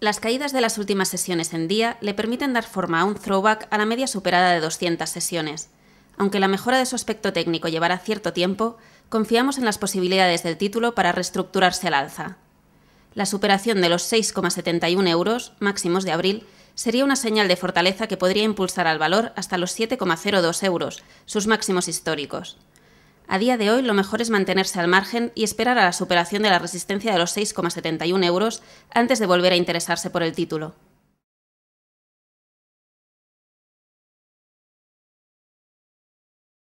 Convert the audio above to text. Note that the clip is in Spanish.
Las caídas de las últimas sesiones en día le permiten dar forma a un throwback a la media superada de 200 sesiones. Aunque la mejora de su aspecto técnico llevará cierto tiempo, confiamos en las posibilidades del título para reestructurarse al alza. La superación de los 6,71 euros, máximos de abril, sería una señal de fortaleza que podría impulsar al valor hasta los 7,02 euros, sus máximos históricos. A día de hoy, lo mejor es mantenerse al margen y esperar a la superación de la resistencia de los 6,71 euros antes de volver a interesarse por el título.